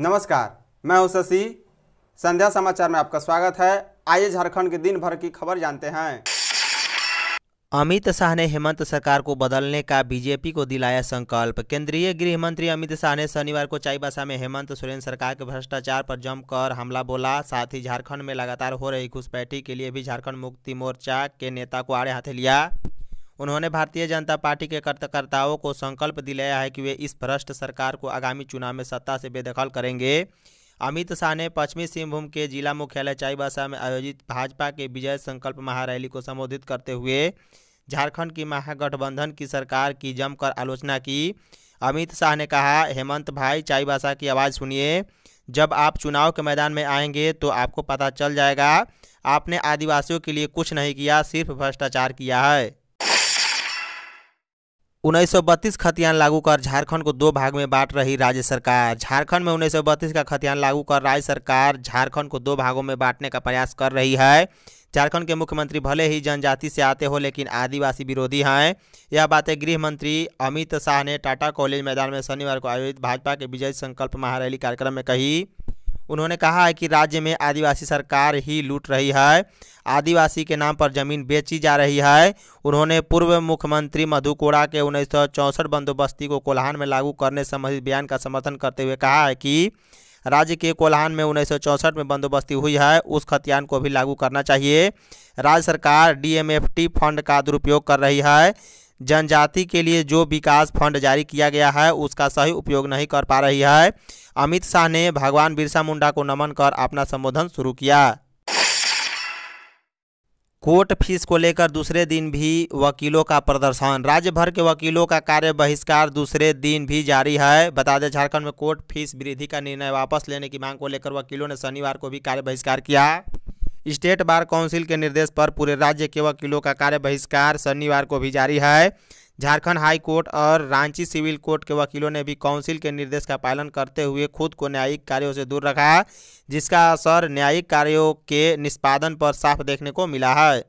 नमस्कार मैं हूं शशि संध्या समाचार में आपका स्वागत है आइए झारखंड के दिन भर की खबर जानते हैं अमित शाह ने हेमंत सरकार को बदलने का बीजेपी को दिलाया संकल्प केंद्रीय गृह मंत्री अमित शाह ने शनिवार को चाईबासा में हेमंत सोरेन सरकार के भ्रष्टाचार पर जमकर हमला बोला साथ ही झारखंड में लगातार हो रही घुसपैठी के लिए भी झारखंड मुक्ति मोर्चा के नेता को आड़े हाथे लिया उन्होंने भारतीय जनता पार्टी के कार्यकर्ताओं को संकल्प दिलाया है कि वे इस भ्रष्ट सरकार को आगामी चुनाव में सत्ता से बेदखल करेंगे अमित शाह ने पश्चिमी सिंहभूम के जिला मुख्यालय चाईबासा में आयोजित भाजपा के विजय संकल्प महारैली को संबोधित करते हुए झारखंड की महागठबंधन की सरकार की जमकर आलोचना की अमित शाह ने कहा हेमंत भाई चाईबासा की आवाज़ सुनिए जब आप चुनाव के मैदान में आएंगे तो आपको पता चल जाएगा आपने आदिवासियों के लिए कुछ नहीं किया सिर्फ भ्रष्टाचार किया है उन्नीस खतियान लागू कर झारखंड को दो भाग में बांट रही राज्य सरकार झारखंड में उन्नीस का खतियान लागू कर राज्य सरकार झारखंड को दो भागों में बांटने का प्रयास कर रही है झारखंड के मुख्यमंत्री भले ही जनजाति से आते हो लेकिन आदिवासी विरोधी हैं यह बातें गृह मंत्री अमित शाह ने टाटा कॉलेज मैदान में शनिवार को आयोजित भाजपा के विजय संकल्प महारैली कार्यक्रम में कही उन्होंने कहा है कि राज्य में आदिवासी सरकार ही लूट रही है आदिवासी के नाम पर जमीन बेची जा रही है उन्होंने पूर्व मुख्यमंत्री मधु कोड़ा के उन्नीस सौ चौंसठ बंदोबस्ती को कोल्हान में लागू करने संबंधित बयान का समर्थन करते हुए कहा है कि राज्य के कोल्हान में उन्नीस सौ चौंसठ में बंदोबस्ती हुई है उस खतियान को भी लागू करना चाहिए राज्य सरकार टी फंड का दुरुपयोग कर रही है जनजाति के लिए जो विकास फंड जारी किया गया है उसका सही उपयोग नहीं कर पा रही है अमित शाह ने भगवान बिरसा मुंडा को नमन कर अपना संबोधन शुरू किया कोर्ट फीस को लेकर दूसरे दिन भी वकीलों का प्रदर्शन राज्य भर के वकीलों का कार्य बहिष्कार दूसरे दिन भी जारी है बता दें झारखंड में कोर्ट फीस वृद्धि का निर्णय वापस लेने की मांग को लेकर वकीलों ने शनिवार को भी कार्य बहिष्कार किया स्टेट बार काउंसिल के निर्देश पर पूरे राज्य के वकीलों का कार्य बहिष्कार शनिवार को भी जारी है झारखंड हाई कोर्ट और रांची सिविल कोर्ट के वकीलों ने भी काउंसिल के निर्देश का पालन करते हुए खुद को न्यायिक कार्यों से दूर रखा है जिसका असर न्यायिक कार्यों के निष्पादन पर साफ देखने को मिला है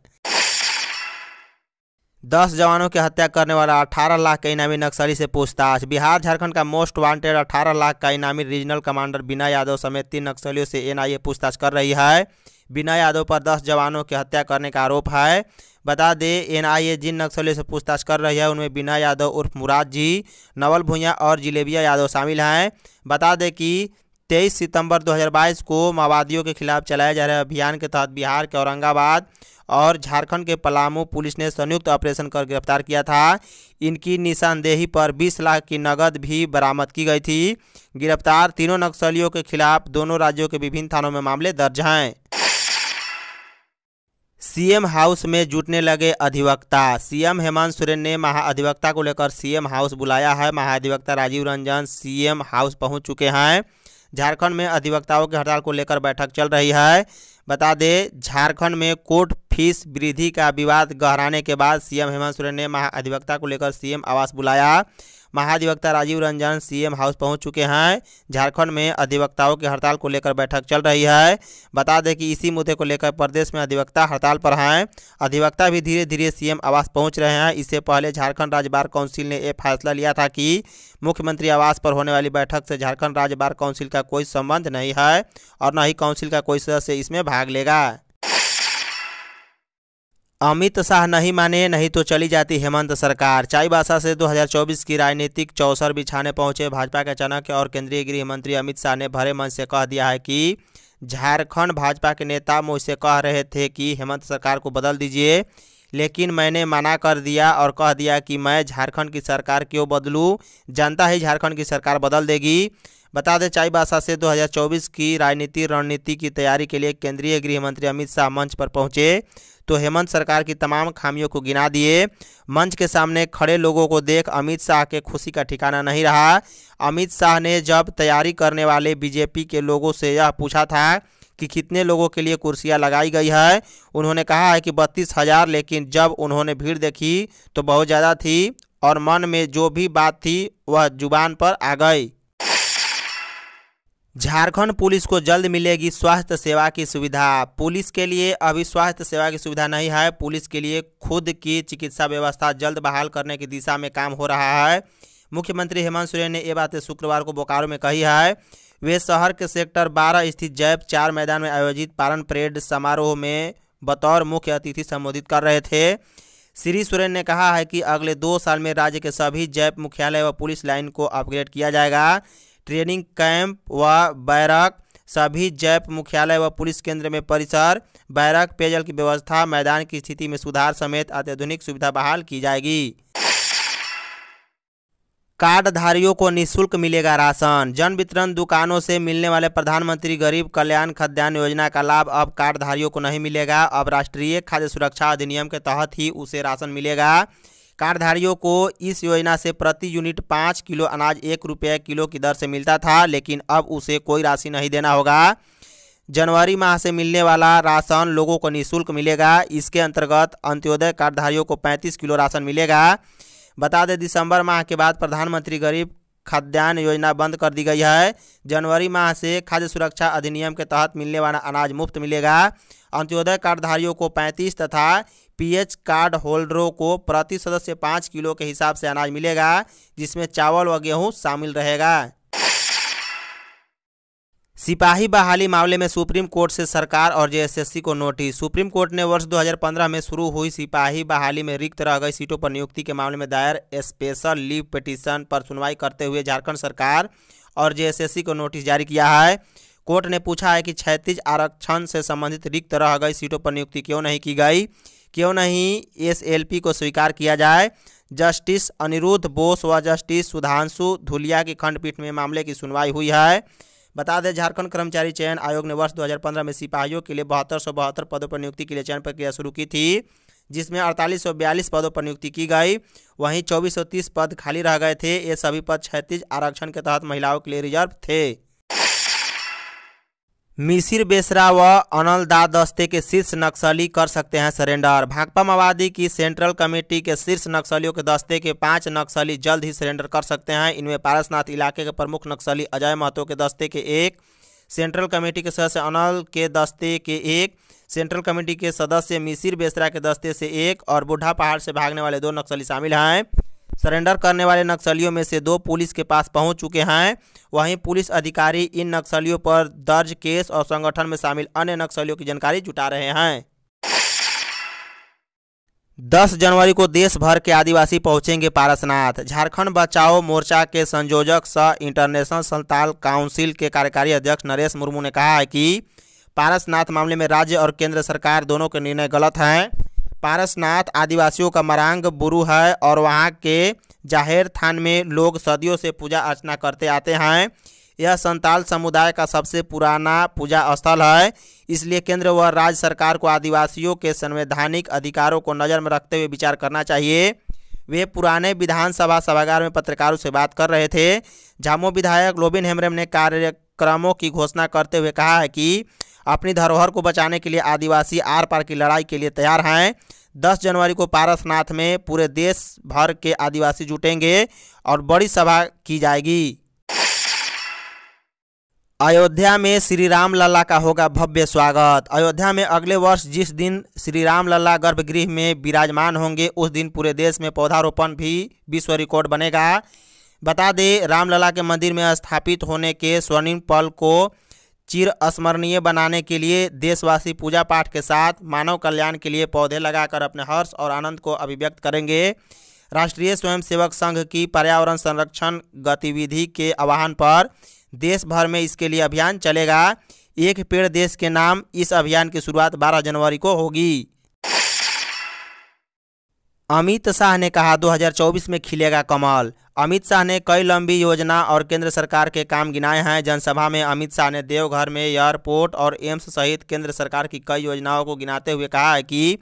दस जवानों की हत्या करने वाला अठारह लाख के इनामी नक्सली से पूछताछ बिहार झारखंड का मोस्ट वांटेड अठारह लाख का इनामी रीजनल कमांडर बिना यादव समेत तीन नक्सलियों से एनआईए पूछताछ कर रही है बिना यादव पर दस जवानों की हत्या करने का आरोप है बता दें एनआईए जिन नक्सलियों से पूछताछ कर रही है उनमें बिना यादव उर्फ मुराद जी नवल भूया और जिलेबिया यादव शामिल हैं बता दें कि 23 सितंबर 2022 को माओवादियों के खिलाफ चलाए जा रहे अभियान के तहत बिहार के औरंगाबाद और झारखंड के पलामू पुलिस ने संयुक्त ऑपरेशन कर गिरफ्तार किया था इनकी निशानदेही पर 20 लाख की नकद भी बरामद की गई थी गिरफ्तार तीनों नक्सलियों के खिलाफ दोनों राज्यों के विभिन्न थानों में मामले दर्ज हैं सीएम हाउस में जुटने लगे अधिवक्ता सीएम हेमंत सोरेन ने महाअधिवक्ता को लेकर सीएम हाउस बुलाया है महाअधिवक्ता राजीव रंजन सीएम हाउस पहुंच चुके हैं झारखंड में अधिवक्ताओं की हड़ताल को लेकर बैठक चल रही है बता दें झारखंड में कोर्ट फीस वृद्धि का विवाद गहराने के बाद सीएम हेमंत सोरेन ने महाधिवक्ता को लेकर सीएम आवास बुलाया महाधिवक्ता राजीव रंजन सीएम हाउस पहुंच चुके हैं झारखंड में अधिवक्ताओं की हड़ताल को लेकर बैठक चल रही है बता दें कि इसी मुद्दे को लेकर प्रदेश में अधिवक्ता हड़ताल पर हैं अधिवक्ता भी धीरे धीरे सीएम आवास पहुंच रहे हैं इससे पहले झारखंड राज्य बार काउंसिल ने यह फैसला लिया था कि मुख्यमंत्री आवास पर होने वाली बैठक से झारखंड राज्य बार काउंसिल का कोई संबंध नहीं है और न ही काउंसिल का कोई सदस्य इसमें भाग लेगा अमित शाह नहीं माने नहीं तो चली जाती हेमंत सरकार चाई भाषा से 2024 की राजनीतिक चौसर बिछाने पहुंचे भाजपा के अचानक और केंद्रीय गृह मंत्री अमित शाह ने भरे मन से कह दिया है कि झारखंड भाजपा के नेता मुझसे कह रहे थे कि हेमंत सरकार को बदल दीजिए लेकिन मैंने मना कर दिया और कह दिया कि मैं झारखंड की सरकार क्यों बदलूँ जनता ही झारखंड की सरकार बदल देगी बता दें चाई भाषा से 2024 की राजनीति रणनीति की तैयारी के लिए केंद्रीय गृह मंत्री अमित शाह मंच पर पहुंचे तो हेमंत सरकार की तमाम खामियों को गिना दिए मंच के सामने खड़े लोगों को देख अमित शाह के खुशी का ठिकाना नहीं रहा अमित शाह ने जब तैयारी करने वाले बीजेपी के लोगों से यह पूछा था कि कितने लोगों के लिए कुर्सियां लगाई गई है उन्होंने कहा है कि बत्तीस हज़ार लेकिन जब उन्होंने भीड़ देखी तो बहुत ज़्यादा थी और मन में जो भी बात थी वह जुबान पर आ गई झारखंड पुलिस को जल्द मिलेगी स्वास्थ्य सेवा की सुविधा पुलिस के लिए अभी स्वास्थ्य सेवा की सुविधा नहीं है पुलिस के लिए खुद की चिकित्सा व्यवस्था जल्द बहाल करने की दिशा में काम हो रहा है मुख्यमंत्री हेमंत सोरेन ने ये बातें शुक्रवार को बोकारो में कही है वे शहर के सेक्टर 12 स्थित जैप चार मैदान में आयोजित पारण परेड समारोह में बतौर मुख्य अतिथि संबोधित कर रहे थे श्री सोरेन ने कहा है कि अगले दो साल में राज्य के सभी जैप मुख्यालय व पुलिस लाइन को अपग्रेड किया जाएगा ट्रेनिंग कैंप व बैराक सभी जैप मुख्यालय व पुलिस केंद्र में परिसर बैरक पेयजल की व्यवस्था मैदान की स्थिति में सुधार समेत अत्याधुनिक सुविधा बहाल की जाएगी कार्डधारियों को निशुल्क मिलेगा राशन जन वितरण दुकानों से मिलने वाले प्रधानमंत्री गरीब कल्याण खाद्यान्न योजना का लाभ अब कार्डधारियों को नहीं मिलेगा अब राष्ट्रीय खाद्य सुरक्षा अधिनियम के तहत ही उसे राशन मिलेगा कार्डधारियों को इस योजना से प्रति यूनिट पाँच किलो अनाज एक रुपये किलो की दर से मिलता था लेकिन अब उसे कोई राशि नहीं देना होगा जनवरी माह से मिलने वाला राशन लोगों को निःशुल्क मिलेगा इसके अंतर्गत अंत्योदय कार्डधारियों को 35 किलो राशन मिलेगा बता दें दिसंबर माह के बाद प्रधानमंत्री गरीब खाद्यान्न योजना बंद कर दी गई है जनवरी माह से खाद्य सुरक्षा अधिनियम के तहत मिलने वाला अनाज मुफ्त मिलेगा अंत्योदय कार्डधारियों को 35 तथा पीएच कार्ड होल्डरों को प्रति सदस्य पाँच किलो के हिसाब से अनाज मिलेगा जिसमें चावल व गेहूँ शामिल रहेगा सिपाही बहाली मामले में सुप्रीम कोर्ट से सरकार और जेएसएससी को नोटिस सुप्रीम कोर्ट ने वर्ष 2015 में शुरू हुई सिपाही बहाली में रिक्त रह गई सीटों पर नियुक्ति के मामले में दायर स्पेशल लीव पिटीशन पर सुनवाई करते हुए झारखंड सरकार और जेएसएससी को नोटिस जारी किया है कोर्ट ने पूछा है कि क्षैतिज आरक्षण से संबंधित रिक्त रह गई सीटों पर नियुक्ति क्यों नहीं की गई क्यों नहीं एसएलपी को स्वीकार किया जाए जस्टिस अनिरुद्ध बोस व जस्टिस सुधांशु धुलिया की खंडपीठ में मामले की सुनवाई हुई है बता दें झारखंड कर्मचारी चयन आयोग ने वर्ष 2015 में सिपाहियों के लिए बहत्तर सौ बहत्तर पदों पर नियुक्ति के लिए चयन प्रक्रिया शुरू की थी जिसमें अड़तालीस सौ बयालीस पदों पर नियुक्ति की गई वहीं चौबीस सौ तीस पद खाली रह गए थे ये सभी पद क्षैतिज आरक्षण के तहत महिलाओं के लिए रिजर्व थे मिसिर बेसरा व अनल दा दस्ते के शीर्ष नक्सली कर सकते हैं सरेंडर भाकपा माओवादी की सेंट्रल कमेटी के शीर्ष नक्सलियों के दस्ते के पांच नक्सली जल्द ही सरेंडर कर सकते हैं इनमें पारसनाथ इलाके के प्रमुख नक्सली अजय महतो के दस्ते के एक सेंट्रल कमेटी के सदस्य अनल के दस्ते के एक सेंट्रल कमेटी के सदस्य मिसिर बेसरा के दस्ते से एक और बूढ़ा पहाड़ से भागने वाले दो नक्सली शामिल हैं सरेंडर करने वाले नक्सलियों में से दो पुलिस के पास पहुंच चुके हैं वहीं पुलिस अधिकारी इन नक्सलियों पर दर्ज केस और संगठन में शामिल अन्य नक्सलियों की जानकारी जुटा रहे हैं दस जनवरी को देश भर के आदिवासी पहुंचेंगे पारसनाथ झारखंड बचाओ मोर्चा के संयोजक सह इंटरनेशनल संताल काउंसिल के कार्यकारी अध्यक्ष नरेश मुर्मू ने कहा है कि पारसनाथ मामले में राज्य और केंद्र सरकार दोनों के निर्णय गलत हैं पारसनाथ आदिवासियों का मरांग बुरू है और वहाँ के जाहिर थान में लोग सदियों से पूजा अर्चना करते आते हैं यह संताल समुदाय का सबसे पुराना पूजा स्थल है इसलिए केंद्र व राज्य सरकार को आदिवासियों के संवैधानिक अधिकारों को नज़र में रखते हुए विचार करना चाहिए वे पुराने विधानसभा सभागार में पत्रकारों से बात कर रहे थे झामो विधायक लोबिन हेमरम ने कार्यक्रमों की घोषणा करते हुए कहा है कि अपनी धरोहर को बचाने के लिए आदिवासी आर पार की लड़ाई के लिए तैयार हैं दस जनवरी को पारसनाथ में पूरे देश भर के आदिवासी जुटेंगे और बड़ी सभा की जाएगी अयोध्या में श्री राम लल्ला का होगा भव्य स्वागत अयोध्या में अगले वर्ष जिस दिन श्री राम लल्ला गर्भगृह में विराजमान होंगे उस दिन पूरे देश में पौधारोपण भी विश्व रिकॉर्ड बनेगा बता दें रामलला के मंदिर में स्थापित होने के स्वर्णिम पल को चिर स्मरणीय बनाने के लिए देशवासी पूजा पाठ के साथ मानव कल्याण के लिए पौधे लगाकर अपने हर्ष और आनंद को अभिव्यक्त करेंगे राष्ट्रीय स्वयंसेवक संघ की पर्यावरण संरक्षण गतिविधि के आह्वान पर देश भर में इसके लिए अभियान चलेगा एक पेड़ देश के नाम इस अभियान की शुरुआत 12 जनवरी को होगी अमित शाह ने कहा 2024 में खिलेगा कमल अमित शाह ने कई लंबी योजना और केंद्र सरकार के काम गिनाए हैं जनसभा में अमित शाह ने देवघर में एयरपोर्ट और एम्स सहित केंद्र सरकार की कई योजनाओं को गिनाते हुए कहा है कि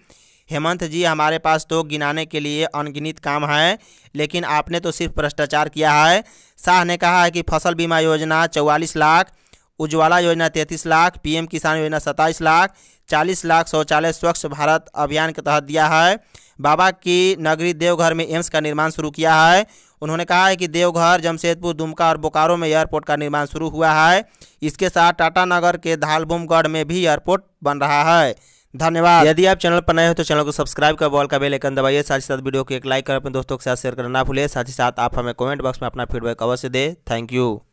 हेमंत जी हमारे पास तो गिनाने के लिए अनगिनित काम है लेकिन आपने तो सिर्फ भ्रष्टाचार किया है शाह ने कहा है कि फसल बीमा योजना चौवालीस लाख उज्ज्वला योजना तैंतीस लाख पीएम किसान योजना सत्ताईस लाख चालीस लाख शौचालय स्वच्छ भारत अभियान के तहत दिया है बाबा की नगरी देवघर में एम्स का निर्माण शुरू किया है उन्होंने कहा है कि देवघर जमशेदपुर दुमका और बोकारो में एयरपोर्ट का निर्माण शुरू हुआ है इसके साथ टाटानगर के धालबुमगढ़ में भी एयरपोर्ट बन रहा है धन्यवाद यदि आप चैनल पर नए हो तो चैनल को सब्सक्राइब कर बॉल का बेल आइकन दबाइए साथ ही साथ वीडियो को एक लाइक कर अपने दोस्तों के साथ शेयर करना ना भूलिए साथ ही साथ आप हमें कमेंट बॉक्स में अपना फीडबैक अवश्य दें थैंक यू